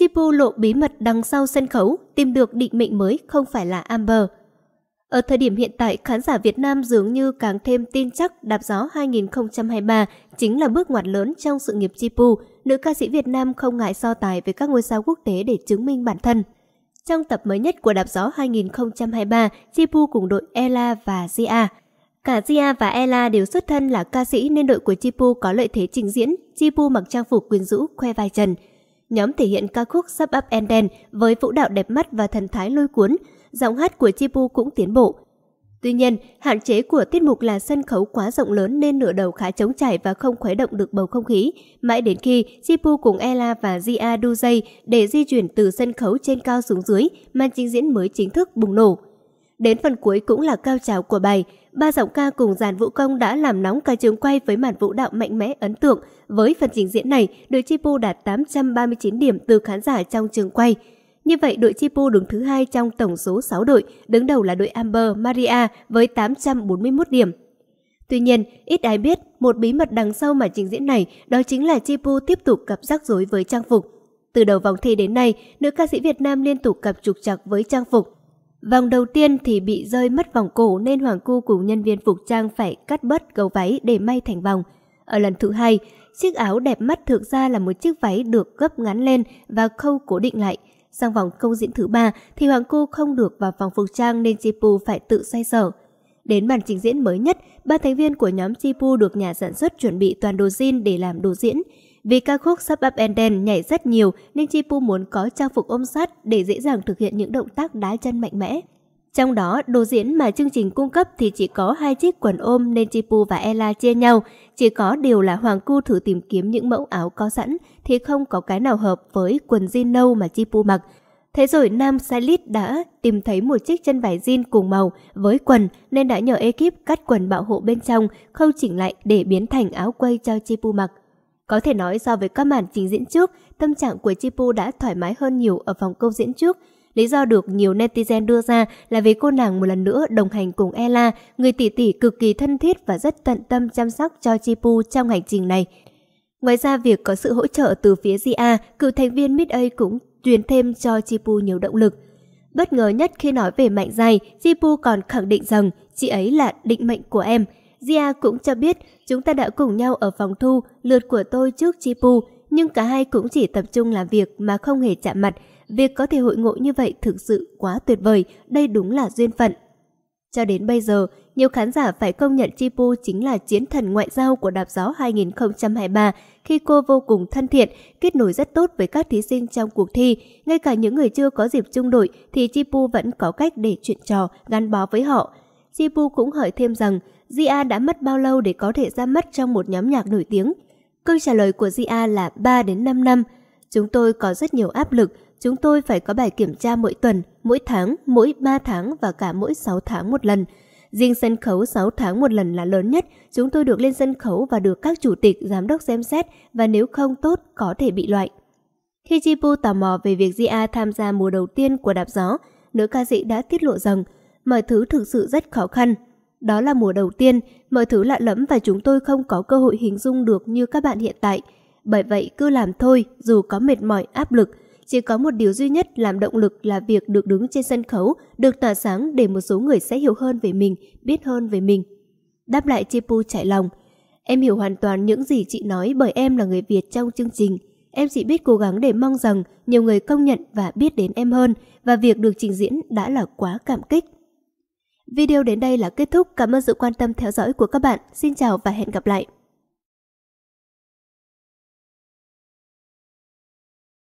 Jibu lộ bí mật đằng sau sân khấu tìm được định mệnh mới không phải là Amber. Ở thời điểm hiện tại, khán giả Việt Nam dường như càng thêm tin chắc Đạp Gió 2023 chính là bước ngoặt lớn trong sự nghiệp Jibu, nữ ca sĩ Việt Nam không ngại so tài với các ngôi sao quốc tế để chứng minh bản thân. Trong tập mới nhất của Đạp Gió 2023, Jibu cùng đội Ella và Zia. Cả Zia và Ella đều xuất thân là ca sĩ nên đội của Jibu có lợi thế trình diễn. Jibu mặc trang phục quyến rũ, khoe vai trần – nhóm thể hiện ca khúc Sub Up and Dance với vũ đạo đẹp mắt và thần thái lôi cuốn, giọng hát của Chibu cũng tiến bộ. Tuy nhiên, hạn chế của tiết mục là sân khấu quá rộng lớn nên nửa đầu khá trống trải và không khuấy động được bầu không khí. Mãi đến khi Chipu cùng Ella và đu dây để di chuyển từ sân khấu trên cao xuống dưới, màn trình diễn mới chính thức bùng nổ. Đến phần cuối cũng là cao trào của bài, ba giọng ca cùng dàn vũ công đã làm nóng cả trường quay với màn vũ đạo mạnh mẽ ấn tượng. Với phần trình diễn này, đội Chipu đạt 839 điểm từ khán giả trong trường quay. Như vậy, đội Chipu đứng thứ hai trong tổng số sáu đội, đứng đầu là đội Amber Maria với 841 điểm. Tuy nhiên, ít ai biết một bí mật đằng sau màn trình diễn này đó chính là Chipu tiếp tục gặp rắc rối với trang phục. Từ đầu vòng thi đến nay, nữ ca sĩ Việt Nam liên tục gặp trục trặc với trang phục. Vòng đầu tiên thì bị rơi mất vòng cổ nên Hoàng Cu cùng nhân viên phục trang phải cắt bớt gấu váy để may thành vòng. Ở lần thứ hai, chiếc áo đẹp mắt thực ra là một chiếc váy được gấp ngắn lên và khâu cố định lại. Sang vòng câu diễn thứ ba thì Hoàng Cu không được vào vòng phục trang nên Chipu phải tự xoay sở. Đến màn trình diễn mới nhất, ba thành viên của nhóm Chipu được nhà sản xuất chuẩn bị toàn đồ jean để làm đồ diễn. Vì ca khúc Sub Up and Dance nhảy rất nhiều nên Chipu muốn có trang phục ôm sát để dễ dàng thực hiện những động tác đá chân mạnh mẽ. Trong đó, đồ diễn mà chương trình cung cấp thì chỉ có hai chiếc quần ôm nên Chipu và Ella chia nhau. Chỉ có điều là Hoàng Cu thử tìm kiếm những mẫu áo có sẵn thì không có cái nào hợp với quần jean nâu mà Chipu mặc. Thế rồi Nam Salit đã tìm thấy một chiếc chân vải jean cùng màu với quần nên đã nhờ ekip cắt quần bảo hộ bên trong, khâu chỉnh lại để biến thành áo quây cho Chipu mặc. Có thể nói so với các màn trình diễn trước, tâm trạng của Chipu đã thoải mái hơn nhiều ở phòng công diễn trước. Lý do được nhiều netizen đưa ra là vì cô nàng một lần nữa đồng hành cùng Ella, người tỷ tỷ cực kỳ thân thiết và rất tận tâm chăm sóc cho Chipu trong hành trình này. Ngoài ra việc có sự hỗ trợ từ phía Zia cựu thành viên Mid A cũng truyền thêm cho Chipu nhiều động lực. Bất ngờ nhất khi nói về mạnh dày, Chipu còn khẳng định rằng chị ấy là định mệnh của em. Zia cũng cho biết chúng ta đã cùng nhau ở phòng thu lượt của tôi trước Chipu, nhưng cả hai cũng chỉ tập trung làm việc mà không hề chạm mặt. Việc có thể hội ngộ như vậy thực sự quá tuyệt vời, đây đúng là duyên phận. Cho đến bây giờ, nhiều khán giả phải công nhận Chipu chính là chiến thần ngoại giao của đạp gió 2023 khi cô vô cùng thân thiện, kết nối rất tốt với các thí sinh trong cuộc thi. Ngay cả những người chưa có dịp chung đội thì Chipu vẫn có cách để chuyện trò, gắn bó với họ. Sipu cũng hỏi thêm rằng Zia đã mất bao lâu để có thể ra mắt trong một nhóm nhạc nổi tiếng. Câu trả lời của Zia là 3 đến 5 năm. Chúng tôi có rất nhiều áp lực, chúng tôi phải có bài kiểm tra mỗi tuần, mỗi tháng, mỗi 3 tháng và cả mỗi 6 tháng một lần. Riêng sân khấu 6 tháng một lần là lớn nhất, chúng tôi được lên sân khấu và được các chủ tịch, giám đốc xem xét và nếu không tốt có thể bị loại. Khi Jibu tò mò về việc Zia tham gia mùa đầu tiên của Đạp Gió, nữ ca sĩ đã tiết lộ rằng mọi thứ thực sự rất khó khăn. Đó là mùa đầu tiên, mọi thứ lạ lẫm và chúng tôi không có cơ hội hình dung được như các bạn hiện tại. Bởi vậy cứ làm thôi, dù có mệt mỏi, áp lực, chỉ có một điều duy nhất làm động lực là việc được đứng trên sân khấu, được tỏa sáng để một số người sẽ hiểu hơn về mình, biết hơn về mình. Đáp lại Chipu chạy lòng. Em hiểu hoàn toàn những gì chị nói bởi em là người Việt trong chương trình. Em chỉ biết cố gắng để mong rằng nhiều người công nhận và biết đến em hơn và việc được trình diễn đã là quá cảm kích. Video đến đây là kết thúc. Cảm ơn sự quan tâm theo dõi của các bạn. Xin chào và hẹn gặp lại.